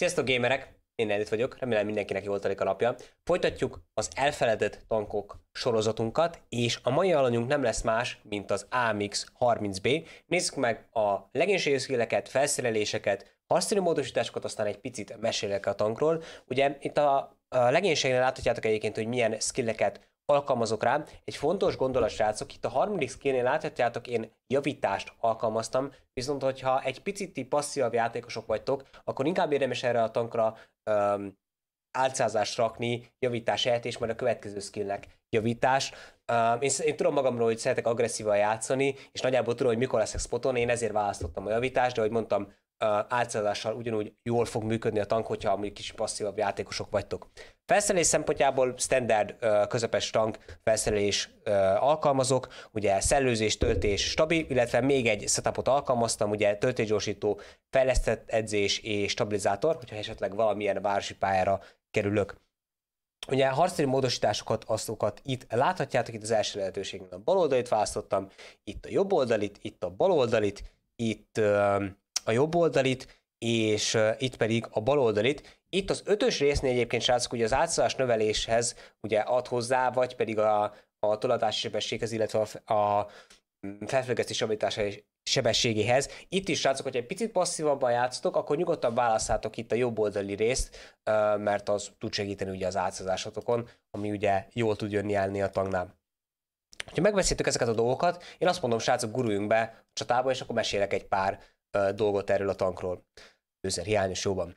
Sziasztok gamerek! Én Edith vagyok, remélem mindenkinek jól telik a napja. Folytatjuk az elfeledett tankok sorozatunkat, és a mai alanyunk nem lesz más, mint az AMX 30B. Nézzük meg a legénységi skilleket, felszereléseket, harcszerű módosításokat, aztán egy picit mesélek a tankról. Ugye itt a a legénységnél láthatjátok egyébként, hogy milyen skilleket alkalmazok rá. Egy fontos gondolat, srácok, itt a harmadik szkénél láthatjátok, én javítást alkalmaztam, viszont hogyha egy picit ti passzívabb játékosok vagytok, akkor inkább érdemes erre a tankra um, álcázást rakni, javítás helyett, és majd a következő skillnek javítás. Um, én, én, tudom magamról, hogy szeretek agresszívan játszani, és nagyjából tudom, hogy mikor leszek spoton, én ezért választottam a javítást, de ahogy mondtam, átszállással ugyanúgy jól fog működni a tank, hogyha mondjuk kicsit passzívabb játékosok vagytok. Felszerelés szempontjából standard közepes tank felszerelés alkalmazok, ugye szellőzés, töltés stabil, illetve még egy setupot alkalmaztam, ugye töltésgyorsító, fejlesztett edzés és stabilizátor, hogyha esetleg valamilyen városi pályára kerülök. Ugye a harctéri módosításokat, azokat itt láthatjátok, itt az első lehetőségben a bal oldalit választottam, itt a jobb oldalit, itt a bal oldalit, itt uh, a jobb oldalit, és itt pedig a bal oldalit. Itt az ötös résznél egyébként, srácok, ugye az átszalás növeléshez ugye ad hozzá, vagy pedig a, a toladási sebességhez, illetve a, a felfüggesztés javítása sebességéhez. Itt is, srácok, hogyha egy picit passzívabban játszotok, akkor nyugodtan választhatok itt a jobb oldali részt, mert az tud segíteni ugye az átszázásotokon, ami ugye jól tud jönni állni a tangnál. Ha megbeszéltük ezeket a dolgokat, én azt mondom, srácok, guruljunk be a csatába, és akkor mesélek egy pár dolgot erről a tankról. Őszer hiányos jóban.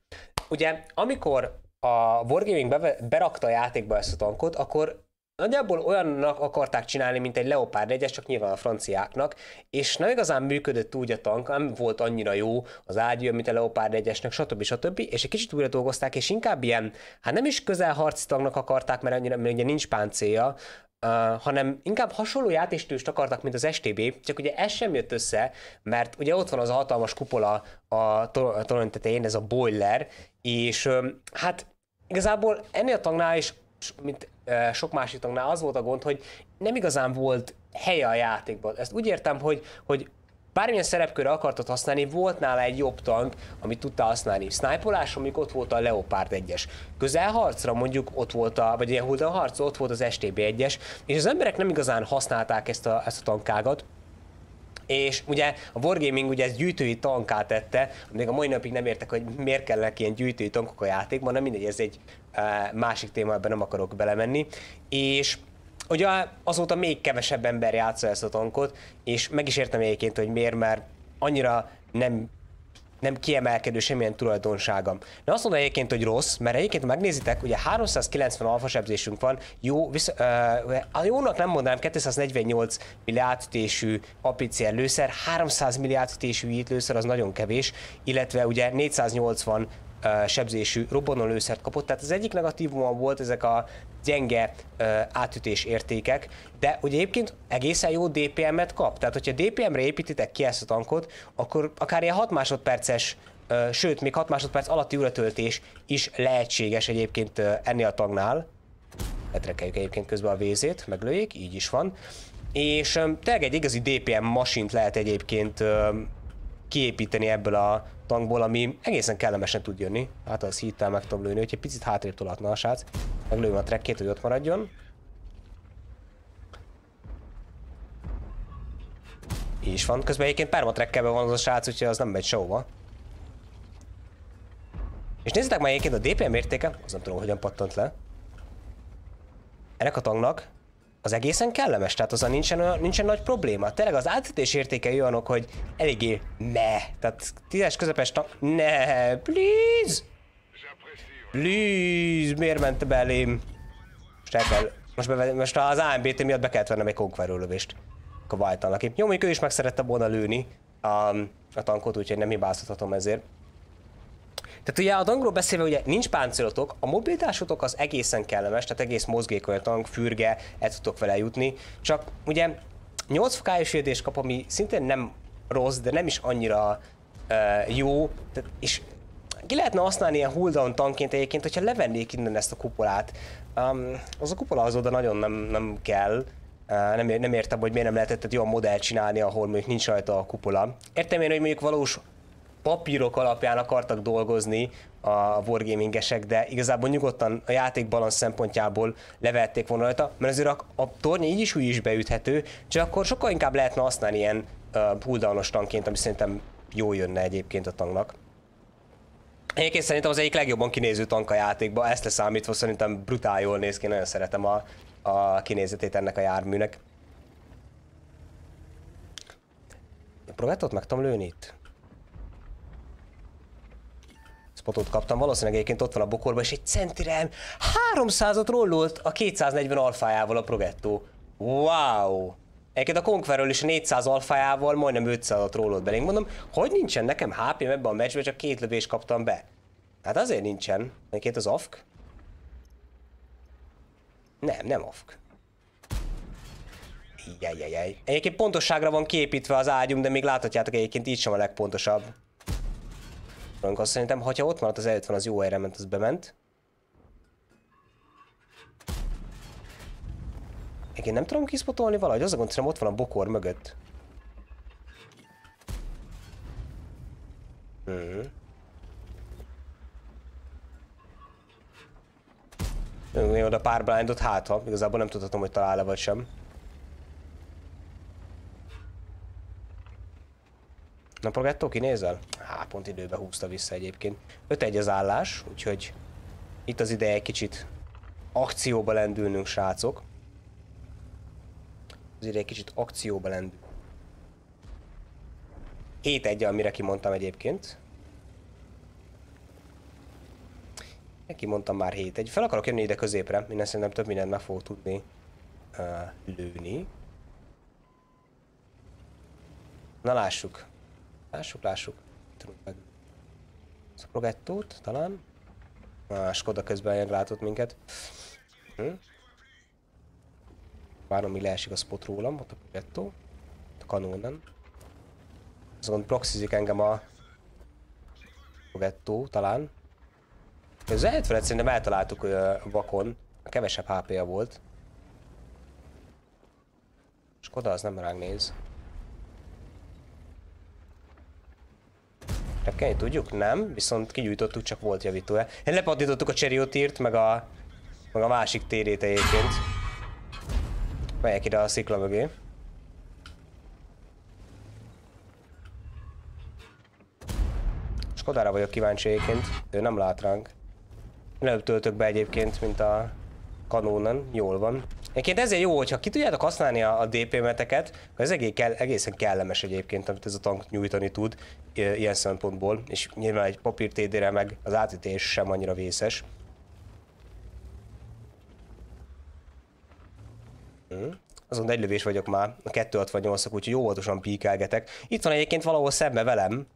Ugye, amikor a Wargaming be- berakta a játékba ezt a tankot, akkor nagyjából olyannak akarták csinálni, mint egy Leopard 1 csak nyilván a franciáknak, és nem igazán működött úgy a tank, nem volt annyira jó az ágyú, mint a Leopard 1-esnek, stb. stb. És egy kicsit újra dolgozták, és inkább ilyen, hát nem is közelharci tanknak akarták, mert annyira, mert ugye nincs páncéja, Uh, hanem inkább hasonló játéstőst akartak, mint az STB, csak ugye ez sem jött össze, mert ugye ott van az a hatalmas kupola a torony tetején, ez a boiler, és um, hát igazából ennél a tagnál is, mint uh, sok másik tagnál az volt a gond, hogy nem igazán volt helye a játékban. Ezt úgy értem, hogy, hogy bármilyen szerepkörre akartad használni, volt nála egy jobb tank, amit tudta használni. Sniperolás, amikor ott volt a Leopard 1-es. Közelharcra mondjuk ott volt a, vagy ilyen Hulda harc, ott volt az STB 1-es, és az emberek nem igazán használták ezt a, ezt a tankágat, és ugye a Wargaming ugye ezt gyűjtői tanká tette, még a mai napig nem értek, hogy miért kellnek ilyen gyűjtői tankok a játékban, nem mindegy, ez egy eh, másik téma, ebben nem akarok belemenni, és Ugye azóta még kevesebb ember játsza ezt a tankot, és meg is értem egyébként, hogy miért, mert annyira nem nem kiemelkedő semmilyen tulajdonságam. De azt mondom egyébként, hogy rossz, mert egyébként ha megnézitek, ugye 390 alfa sebzésünk van, jó, visz, uh, jónak nem mondanám, 248 milliárd tésű apicél lőszer, 300 milliárd tésű lőszer az nagyon kevés, illetve ugye 480 sebzésű robbanólőszert kapott. Tehát az egyik negatívuma volt ezek a gyenge átütés értékek, de ugye egyébként egészen jó DPM-et kap. Tehát, hogyha DPM-re építitek ki ezt a tankot, akkor akár ilyen 6 másodperces sőt, még 6 másodperc alatti üretöltés is lehetséges egyébként ennél a tagnál. Letrekeljük egyébként közben a vézét, meglőjék, így is van. És tényleg egy igazi DPM masint lehet egyébként kiépíteni ebből a tankból, ami egészen kellemesen tud jönni. Hát az hittel meg tudom lőni, hogy egy picit hátrébb tolatna a srác. Meglőjön a trekkét, hogy ott maradjon. Így is van. Közben egyébként permatrekkelben van az a srác, úgyhogy az nem megy sehova. És nézzétek már egyébként a DPM értéke, az nem tudom, hogyan pattant le. Ennek a tanknak az egészen kellemes, tehát azzal nincsen, nincsen nagy probléma. Tényleg az átütés értékei olyanok, hogy eléggé ne. Tehát tízes közepes tank... Ne, please! Please, miért ment belém? Most el kell... Most, be, most az AMBT miatt be kellett vennem egy lövést. Akkor Jó, mondjuk ő is meg szerette volna lőni a, a tankot, úgyhogy nem hibáztathatom ezért. Tehát ugye a tankról beszélve ugye nincs páncélotok, a mobilitásotok az egészen kellemes, tehát egész mozgékony a tank, fürge, el tudtok vele jutni, csak ugye 8 k sérülés kap, ami szintén nem rossz, de nem is annyira uh, jó, tehát, és ki lehetne használni ilyen hulldown tanként egyébként, hogyha levennék innen ezt a kupolát. Um, az a kupola az oda nagyon nem, nem kell, nem, nem értem, hogy miért nem lehetett egy olyan modellt csinálni, ahol mondjuk nincs rajta a kupola. Értem én, hogy mondjuk valós papírok alapján akartak dolgozni a wargamingesek, de igazából nyugodtan a játék balansz szempontjából levették volna rajta, mert azért a, a torny, így is úgy is beüthető, csak akkor sokkal inkább lehetne használni ilyen uh, pulldownos tanként, ami szerintem jó jönne egyébként a tanknak. Egyébként szerintem az egyik legjobban kinéző tank a játékba, ezt leszámítva szerintem brutál jól néz ki, nagyon szeretem a, a kinézetét ennek a járműnek. Próbáltad meg tudom lőni itt? spotot kaptam, valószínűleg egyébként ott van a bokorban, és egy centirem 300-at rollolt a 240 alfájával a Progetto. Wow! Egyébként a Conqueror is a 400 alfájával majdnem 500-at rollolt belénk. Mondom, hogy nincsen nekem hp ebben a meccsben, csak két lövést kaptam be. Hát azért nincsen. Egyébként az AFK? Nem, nem AFK. Jajjajjaj. Egyébként pontosságra van képítve az ágyum, de még láthatjátok egyébként így sem a legpontosabb tudnánk. Azt szerintem, ha ott maradt az előtt van, az jó helyre ment, az bement. Még én nem tudom kiszpotolni valahogy, az a gond, hogy ott van a bokor mögött. Mhm. Még oda pár blindot, hátha, igazából nem tudhatom, hogy talál-e vagy sem. Na, Progetto, kinézel? Há, pont időbe húzta vissza egyébként. 5-1 az állás, úgyhogy itt az ideje egy kicsit akcióba lendülnünk, srácok. Az ideje egy kicsit akcióba lendül. 7-1, amire kimondtam egyébként. Neki mondtam már 7 egy. Fel akarok jönni ide középre, minden szerintem több mindent meg fog tudni uh, lőni. Na lássuk. Lássuk, lássuk. Tudunk meg. Szprogettót, talán. A Skoda közben jön, látott minket. Hm? Várom, mi leesik a spot rólam, ott a Progettó. A kanónen. Azon proxizik engem a Progettó, talán. Ez 70 szerintem eltaláltuk a vakon. A kevesebb HP-ja volt. Skoda az nem ránk néz. Repkelni tudjuk? Nem, viszont kigyújtottuk, csak volt javító -e. Lepatítottuk a cseriotírt, meg a, meg a másik térét egyébként. Megyek ide a szikla mögé. Skodára vagyok kíváncsi egyébként. Ő nem lát ránk. Előbb töltök be egyébként, mint a kanónon. Jól van. Egyébként ezért jó, hogyha ki tudjátok használni a, a DPM-eteket, ez egész, egészen kellemes egyébként, amit ez a tank nyújtani tud ilyen szempontból, és nyilván egy papír TD-re meg az átütés sem annyira vészes. Mm. Azon egy lövés vagyok már, a 268-ak, úgyhogy jó óvatosan píkelgetek. Itt van egyébként valahol szembe velem,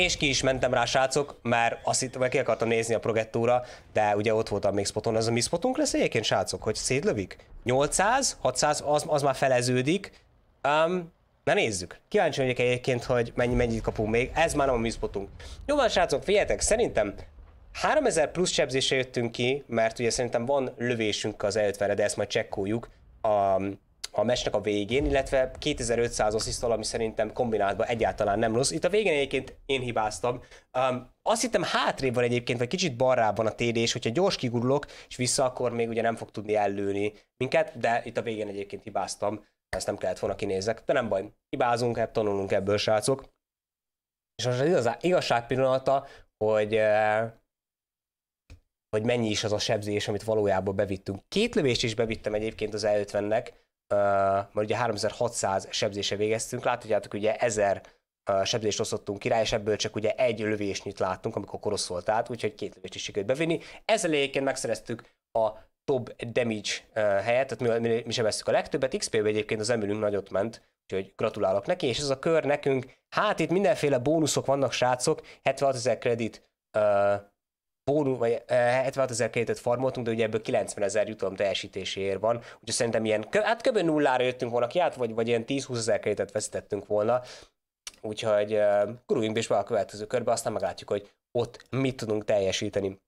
és ki is mentem rá, srácok, mert azt hittem, ki akartam nézni a progettóra, de ugye ott voltam még spoton, ez a mi spotunk lesz egyébként, srácok, hogy szétlövik? 800, 600, az, az már feleződik. Um, Na nézzük. Kíváncsi vagyok egyébként, hogy mennyi, mennyit kapunk még. Ez már nem a mi spotunk. Jó van, srácok, figyeljetek, szerintem 3000 plusz sebzésre jöttünk ki, mert ugye szerintem van lövésünk az 50 de ezt majd csekkoljuk a a mesnek a végén, illetve 2500 asszisztal, ami szerintem kombináltban egyáltalán nem rossz. Itt a végén egyébként én hibáztam. Um, azt hittem hátrébb van egyébként, vagy kicsit van a TD, és hogyha gyors kigurulok, és vissza, akkor még ugye nem fog tudni ellőni minket, de itt a végén egyébként hibáztam. Ezt nem kellett volna kinézek, de nem baj. Hibázunk, hát tanulunk ebből, srácok. És most az igazság pillanata, hogy eh, hogy mennyi is az a sebzés, amit valójában bevittünk. Két lövést is bevittem egyébként az E50-nek, mert ugye 3600 sebzése végeztünk, láthatjátok, ugye 1000 sebzést osztottunk király, és ebből csak ugye egy lövésnyit láttunk, amikor koroszvolt át, úgyhogy két lövést is sikerült bevinni. Ezzel egyébként megszereztük a top damage helyet, tehát mi, mi, mi sebeztük a legtöbbet, XP-be egyébként az emülünk nagyot ment, úgyhogy gratulálok neki, és ez a kör nekünk, hát itt mindenféle bónuszok vannak, srácok, 76 ezer kredit bónu, vagy 76 eh, ezer farmoltunk, de ugye ebből 90 ezer jutalom teljesítéséért van, úgyhogy szerintem ilyen, hát kb. nullára jöttünk volna ki át, vagy, vagy ilyen 10-20 ezer kreditet veszítettünk volna, úgyhogy uh, guruljunk is be a következő körbe, aztán meglátjuk, hogy ott mit tudunk teljesíteni.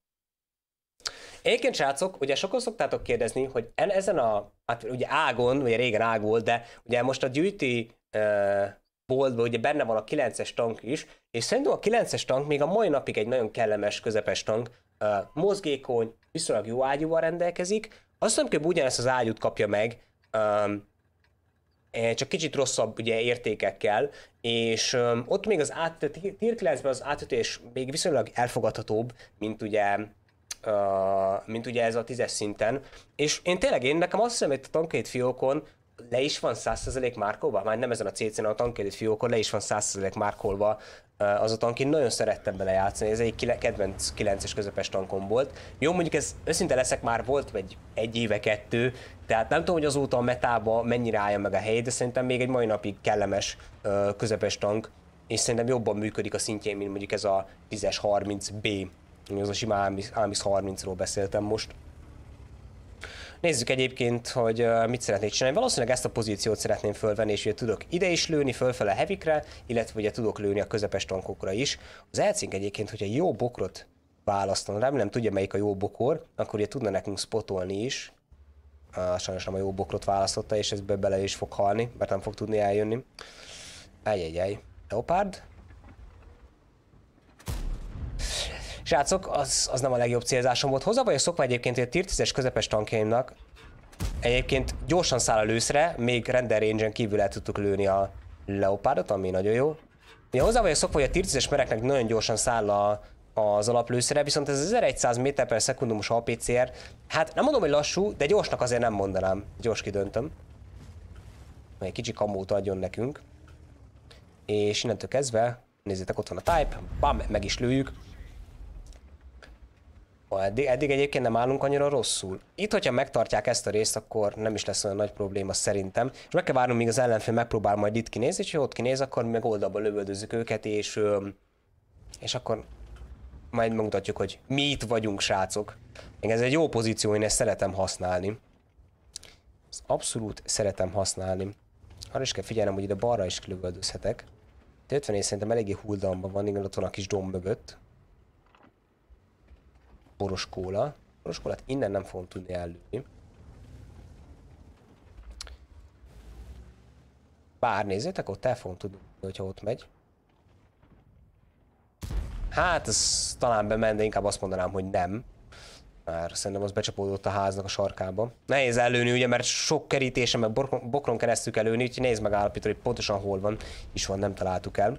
Énként srácok, ugye sokan szoktátok kérdezni, hogy en, ezen a, hát ugye ágon, ugye régen ág volt, de ugye most a gyűjti uh, boltban ugye benne van a 9-es tank is, és szerintem a 9-es tank még a mai napig egy nagyon kellemes, közepes tank, uh, mozgékony, viszonylag jó ágyúval rendelkezik, azt hiszem, hogy ugyanezt az ágyút kapja meg, um, csak kicsit rosszabb ugye értékekkel, és um, ott még az át, tier 9 az átütés még viszonylag elfogadhatóbb, mint ugye Uh, mint ugye ez a tízes szinten. És én tényleg, én nekem azt hiszem, hogy a tankét fiókon le is van 100% márkolva? Már nem ezen a CC-n, a tankérdit fiókon le is van 100% márkolva eh, az a tankin. Nagyon szerettem bele játszani, ez egy kedvenc 9-es közepes tankom volt. Jó, mondjuk ez őszinte leszek, már volt vagy egy éve, kettő, tehát nem tudom, hogy azóta a metába mennyire állja meg a helyét, de szerintem még egy mai napig kellemes eh, közepes tank, és szerintem jobban működik a szintjén, mint mondjuk ez a 10-es 30B, az a sima Amis 30-ról beszéltem most. Nézzük egyébként, hogy mit szeretnék csinálni. Valószínűleg ezt a pozíciót szeretném fölvenni, és ugye tudok ide is lőni, fölfele hevikre, illetve ugye tudok lőni a közepes tankokra is. Az elcink egyébként, hogyha jó bokrot választanom, remélem tudja melyik a jó bokor, akkor ugye tudna nekünk spotolni is. sajnos nem a jó bokrot választotta, és ez bele is fog halni, mert nem fog tudni eljönni. Ejjjjjj. Leopard? Srácok, az, az nem a legjobb célzásom volt. Hozzá vagyok szokva egyébként a tier 10-es közepes tankjaimnak. Egyébként gyorsan száll a lőszre, még render range kívül el tudtuk lőni a leopárdot, ami nagyon jó. Ja, hozzá vagyok szokva, hogy a tier 10-es mereknek nagyon gyorsan száll a, az alaplőszere, viszont ez 1100 méter per szekundumos APCR, hát nem mondom, hogy lassú, de gyorsnak azért nem mondanám. Gyors kidöntöm. Egy kicsi kamót adjon nekünk. És innentől kezdve, nézzétek, ott van a type, bam, meg is lőjük. Eddig, eddig egyébként nem állunk annyira rosszul. Itt, hogyha megtartják ezt a részt, akkor nem is lesz olyan nagy probléma szerintem. És meg kell várnunk, míg az ellenfél megpróbál majd itt kinézni, és ha ott kinéz, akkor meg oldalba lövöldözzük őket, és, és akkor majd megmutatjuk, hogy mi itt vagyunk, srácok. Még ez egy jó pozíció, én ezt szeretem használni. Ezt abszolút szeretem használni. Arra is kell figyelnem, hogy ide balra is lövöldözhetek. 50 és szerintem eléggé huldamba van, igen, ott van a kis domb mögött poros kóla. Poros kólát innen nem fogom tudni ellőni. Bár nézzétek, ott el fogom tudni, hogyha ott megy. Hát, ez talán bement, de inkább azt mondanám, hogy nem. Mert szerintem az becsapódott a háznak a sarkába. Nehéz előni, ugye, mert sok kerítésen, meg bokron keresztül előni, úgyhogy nézd meg állapítani, hogy pontosan hol van. Is van, nem találtuk el.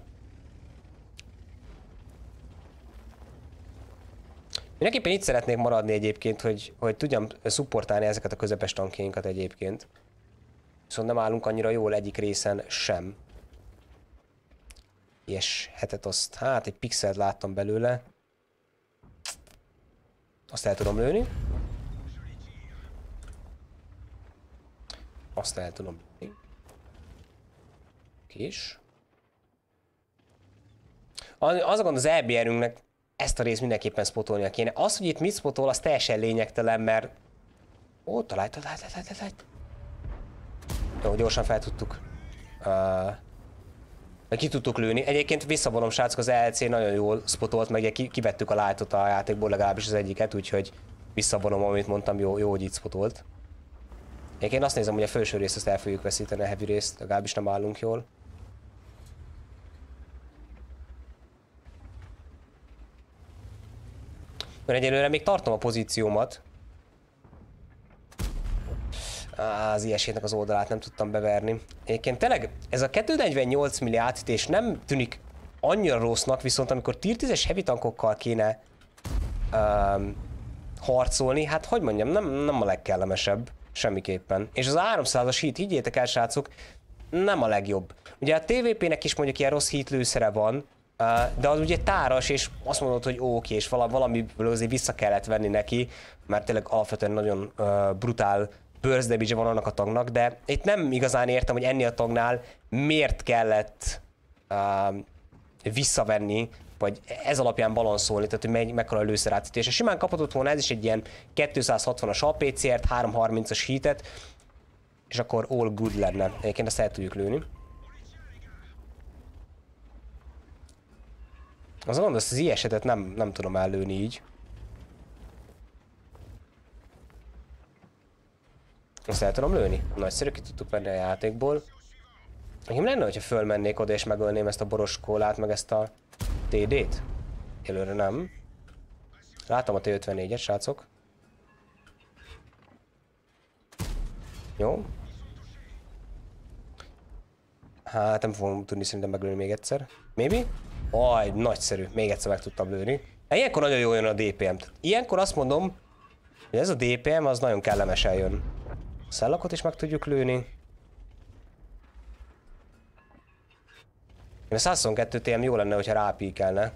Mindenképpen itt szeretnék maradni egyébként, hogy, hogy tudjam szupportálni ezeket a közepes tankjainkat egyébként. Viszont nem állunk annyira jól egyik részen sem. És hetet azt, hát egy pixelt láttam belőle. Azt el tudom lőni. Azt el tudom lőni. Kis. Az a gond az EBR-ünknek ezt a részt mindenképpen spotolnia kéne. Az, hogy itt mit spotol, az teljesen lényegtelen, mert... Ó, találj, találj, hát, találj, hát, hát, találj. Jó, gyorsan fel tudtuk. Uh, ki tudtuk lőni. Egyébként visszavonom, srácok, az e LC nagyon jól spotolt, meg kivettük a lájtot a játékból, legalábbis az egyiket, úgyhogy visszavonom, amit mondtam, jó, jó hogy itt spotolt. Egyébként azt nézem, hogy a felső részt azt el fogjuk veszíteni, a heavy részt, legalábbis nem állunk jól. Mert egyelőre még tartom a pozíciómat. Á, az ilyesétnek az oldalát nem tudtam beverni. Egyébként tényleg ez a 248 milli átítés nem tűnik annyira rossznak, viszont amikor tier 10-es heavy tankokkal kéne um, harcolni, hát hogy mondjam, nem, nem a legkellemesebb semmiképpen. És az 300-as hit, higgyétek el srácok, nem a legjobb. Ugye a TVP-nek is mondjuk ilyen rossz hitlőszere van, de az ugye táras, és azt mondod, hogy ó, oké, és valamiből azért vissza kellett venni neki, mert tényleg alapvetően nagyon brutál damage van annak a tagnak, de itt nem igazán értem, hogy ennél a tagnál miért kellett visszavenni vagy ez alapján balanszolni, tehát hogy mekkora a lőszerátütése. Simán kaphatott volna ez is egy ilyen 260-as APCR-t, 330-as hitet, és akkor all good lenne. Egyébként ezt el tudjuk lőni. Az gond, az ilyesetet nem, nem tudom ellőni így. Azt el tudom lőni? Nagyszerű, ki tudtuk venni a játékból. Nekem lenne, hogyha fölmennék oda és megölném ezt a boroskólát, meg ezt a TD-t? Élőre nem. Látom a T54-et, srácok. Jó. Hát nem fogom tudni szerintem megölni még egyszer. Maybe? Aj, nagyszerű, még egyszer meg tudtam lőni. Hát ilyenkor nagyon jól jön a DPM. t Ilyenkor azt mondom, hogy ez a DPM az nagyon kellemesen jön. A szellakot is meg tudjuk lőni. Én a 122 TM jó lenne, hogyha rápíkelne.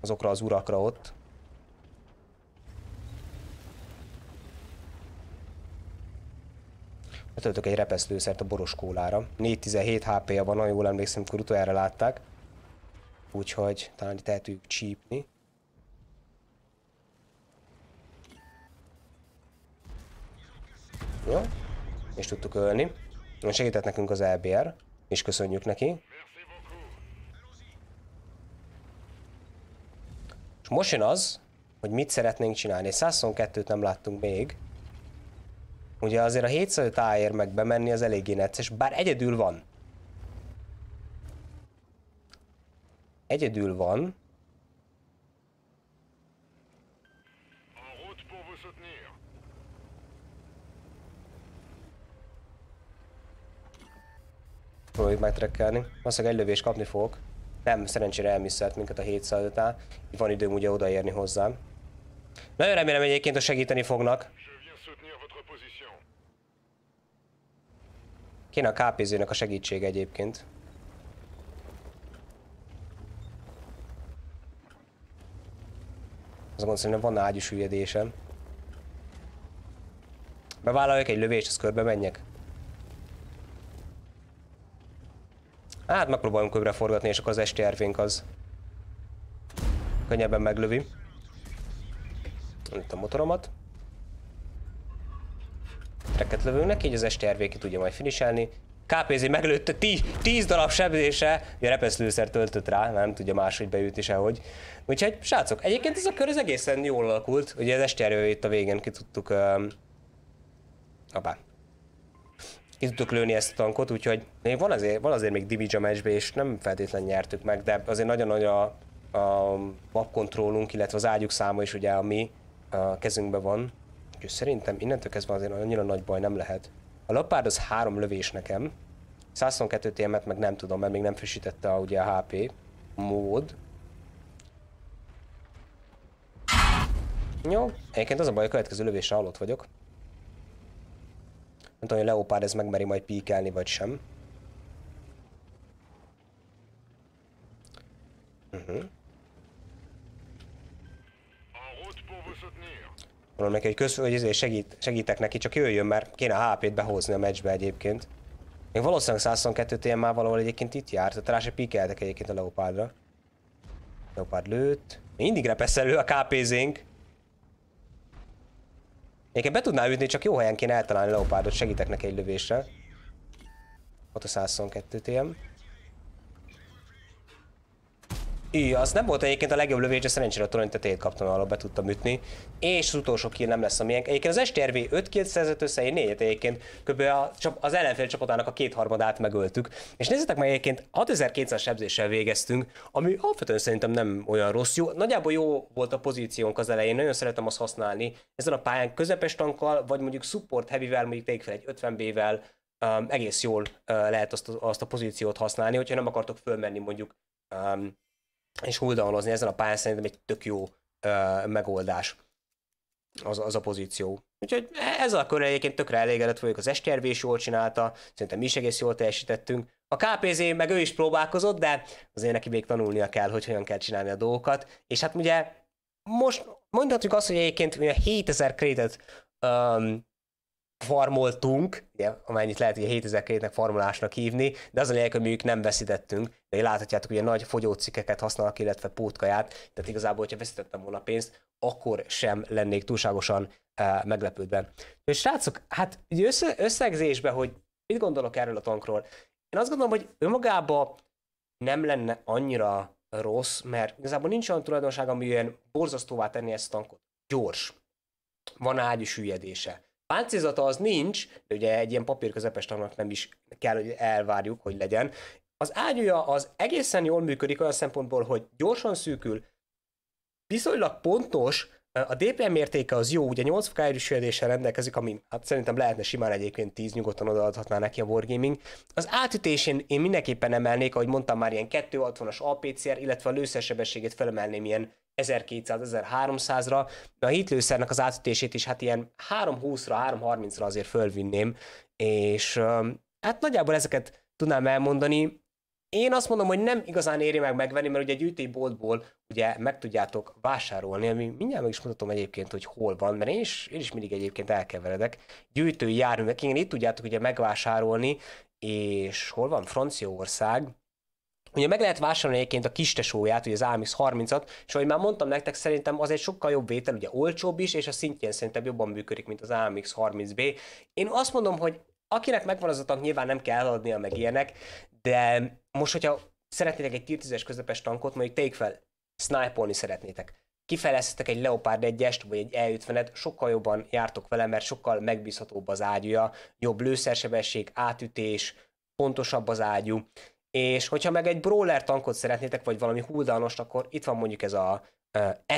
Azokra az urakra ott. Letöltök egy repesztőszert a boros kólára. 417 HP-ja van, ha jól emlékszem, amikor utoljára látták. Úgyhogy talán itt tehetünk csípni. Jó, és tudtuk ölni. Segített nekünk az LBR, és köszönjük neki. És most jön az, hogy mit szeretnénk csinálni. 122-t nem láttunk még. Ugye azért a 705 ér meg bemenni az eléggé necces, bár egyedül van. Egyedül van. Próbáljuk megtrekkelni. Valószínűleg egy lövést kapni fogok. Nem, szerencsére elmisszelt minket a 705 á Van időm ugye odaérni hozzám. Nagyon remélem egyébként, hogy segíteni fognak. Kéne a KPZ-nek a segítség egyébként. Az a gond szerintem van ágyus ügyedésem. Bevállaljak egy lövést, az körbe menjek. Hát megpróbálom körbe forgatni, és akkor az strv az könnyebben meglövi. Itt a motoromat treket lövünk neki, így az STRV ki tudja majd finiselni. KPZ meglőtte 10, tí darab sebzése, ugye repeszlőszer töltött rá, nem tudja máshogy beütni sehogy. Úgyhogy srácok, egyébként ez a kör az egészen jól alakult, ugye az STRV itt a végén ki tudtuk... Um, abá. Ki tudtuk lőni ezt a tankot, úgyhogy még van azért, van azért még Dibija meccsbe, és nem feltétlenül nyertük meg, de azért nagyon nagy a, a map kontrollunk, illetve az ágyuk száma is ugye, mi a kezünkben van, Úgyhogy szerintem innentől kezdve azért annyira nagy baj nem lehet. A lapárd az három lövés nekem. 122 TM-et meg nem tudom, mert még nem frissítette a, ugye a HP mód. Jó, egyébként az a baj, a következő lövésre halott vagyok. Nem tudom, hogy a leopárd ez megmeri majd píkelni, vagy sem. Uh-huh. Mondom neki, hogy, kösz, izé hogy segít, segítek neki, csak jöjjön, mert kéne a HP-t behozni a meccsbe egyébként. Még valószínűleg 122 TM már valahol egyébként itt járt, tehát rá se pikeltek egyébként a Leopardra. Leopard lőtt. Mindig repeszelő a KP-zénk. Egyébként be tudná ütni, csak jó helyen kéne eltalálni Leopardot, segítek neki egy lövésre. Ott a 122 TM. Ő, az nem volt egyébként a legjobb lövés, de szerencsére a tetejét kaptam, ahol be tudtam ütni. És az utolsó kill nem lesz a miénk. Egyébként az STRV 5 kill szerzett össze, én 4 egyébként. Kb. A, az ellenfél csapatának a kétharmadát megöltük. És nézzetek meg egyébként 6200 sebzéssel végeztünk, ami alapvetően szerintem nem olyan rossz. Jó, nagyjából jó volt a pozíciónk az elején, nagyon szeretem azt használni. Ezen a pályán közepes tankkal, vagy mondjuk support heavy-vel, mondjuk tegyük fel egy 50B-vel, um, egész jól uh, lehet azt, a, azt a pozíciót használni, hogyha nem akartok fölmenni mondjuk um, és huldahalozni ezen a pályán szerintem egy tök jó ö, megoldás az, az a pozíció. Úgyhogy e, ez a körre egyébként tökre elégedett vagyok, az STRV is jól csinálta, szerintem mi is egész jól teljesítettünk. A KPZ meg ő is próbálkozott, de azért neki még tanulnia kell, hogy hogyan kell csinálni a dolgokat. És hát ugye most mondhatjuk azt, hogy egyébként 7000 krétet um, farmoltunk, ugye, amennyit lehet ugye 7000 nek farmolásnak hívni, de az a lényeg, hogy nem veszítettünk, de láthatjátok, ugye nagy fogyócikkeket használnak, illetve pótkaját, tehát igazából, hogyha veszítettem volna pénzt, akkor sem lennék túlságosan uh, meglepődve. És srácok, hát össze, összegzésbe, hogy mit gondolok erről a tankról? Én azt gondolom, hogy önmagában nem lenne annyira rossz, mert igazából nincs olyan tulajdonság, ami ilyen borzasztóvá tenni ezt a tankot. Gyors. Van ágyú süllyedése Páncélzata az nincs, de ugye egy ilyen közepes tannak nem is kell, hogy elvárjuk, hogy legyen. Az ágyúja az egészen jól működik olyan szempontból, hogy gyorsan szűkül, viszonylag pontos, a DPM mértéke az jó, ugye 8 k erősüléssel rendelkezik, ami hát szerintem lehetne simán egyébként 10 nyugodtan odaadhatná neki a Wargaming. Az átütésén én mindenképpen emelnék, ahogy mondtam már ilyen 260-as APCR, illetve a lőszersebességét felemelném ilyen 1200-1300-ra, de a hitlőszernek az átütését is hát ilyen 320-ra, 330-ra azért fölvinném, és hát nagyjából ezeket tudnám elmondani, én azt mondom, hogy nem igazán éri meg megvenni, mert ugye egy boltból, ugye meg tudjátok vásárolni, ami mindjárt meg is mutatom egyébként, hogy hol van, mert én is, én is mindig egyébként elkeveredek. Gyűjtői járművek, igen, itt tudjátok ugye megvásárolni, és hol van? Franciaország. Ugye meg lehet vásárolni egyébként a kistesóját, ugye az Amix 30-at, és ahogy már mondtam nektek, szerintem az egy sokkal jobb vétel, ugye olcsóbb is, és a szintjén szerintem jobban működik, mint az Amix 30B. Én azt mondom, hogy akinek megvan az a tank, nyilván nem kell adnia meg ilyenek, de most, hogyha szeretnétek egy tier 10-es közepes tankot, mondjuk tegyük fel, sniperni szeretnétek. Kifejlesztetek egy Leopard 1 vagy egy E50-et, sokkal jobban jártok vele, mert sokkal megbízhatóbb az ágyúja, jobb lőszersebesség, átütés, pontosabb az ágyú. És hogyha meg egy brawler tankot szeretnétek, vagy valami húdános, akkor itt van mondjuk ez a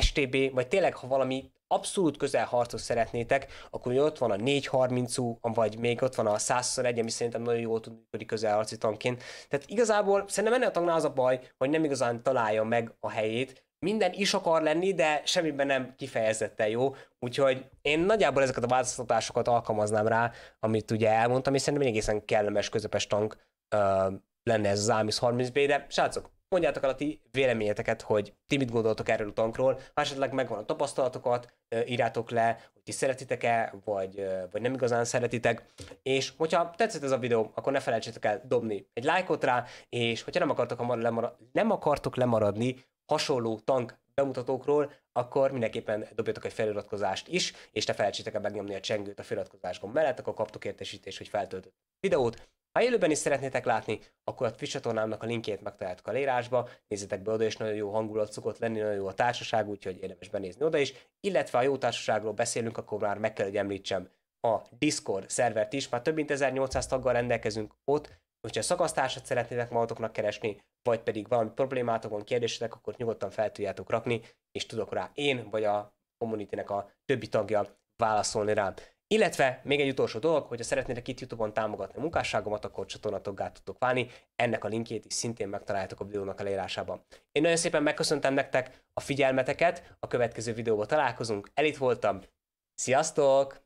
STB, vagy tényleg, ha valami abszolút közelharcot szeretnétek, akkor ugye ott van a 4.30-ú, vagy még ott van a 101, ami szerintem nagyon jól tud működni közelharci tankként. Tehát igazából szerintem ennek a tagnál az a baj, hogy nem igazán találja meg a helyét, minden is akar lenni, de semmiben nem kifejezetten jó, úgyhogy én nagyjából ezeket a változtatásokat alkalmaznám rá, amit ugye elmondtam, és szerintem egy egészen kellemes, közepes tank uh, lenne ez az Amis 30B, de srácok, mondjátok el a ti véleményeteket, hogy ti mit gondoltok erről a tankról, ha esetleg megvan a tapasztalatokat, írjátok le, hogy ti szeretitek-e, vagy, vagy nem igazán szeretitek, és hogyha tetszett ez a videó, akkor ne felejtsétek el dobni egy lájkot rá, és hogyha nem akartok, hamar lemara- nem akartok lemaradni hasonló tank bemutatókról, akkor mindenképpen dobjatok egy feliratkozást is, és ne felejtsétek el megnyomni a csengőt a feliratkozás gomb mellett, akkor kaptok értesítést, hogy feltöltött videót, ha élőben is szeretnétek látni, akkor a Twitch csatornámnak a linkjét megtaláltuk a leírásba, nézzétek be oda, és nagyon jó hangulat szokott lenni, nagyon jó a társaság, úgyhogy érdemes benézni oda is. Illetve ha jó társaságról beszélünk, akkor már meg kell, hogy említsem a Discord szervert is, már több mint 1800 taggal rendelkezünk ott, hogyha szakasztársat szeretnétek magatoknak keresni, vagy pedig valami problémátokon, kérdésetek, akkor nyugodtan fel tudjátok rakni, és tudok rá én, vagy a community a többi tagja válaszolni rám. Illetve még egy utolsó dolog, hogyha szeretnétek itt YouTube-on támogatni a munkásságomat, akkor csatornatoggá tudtok válni. Ennek a linkjét is szintén megtaláljátok a videónak a leírásában. Én nagyon szépen megköszöntem nektek a figyelmeteket, a következő videóban találkozunk. Elit voltam, sziasztok!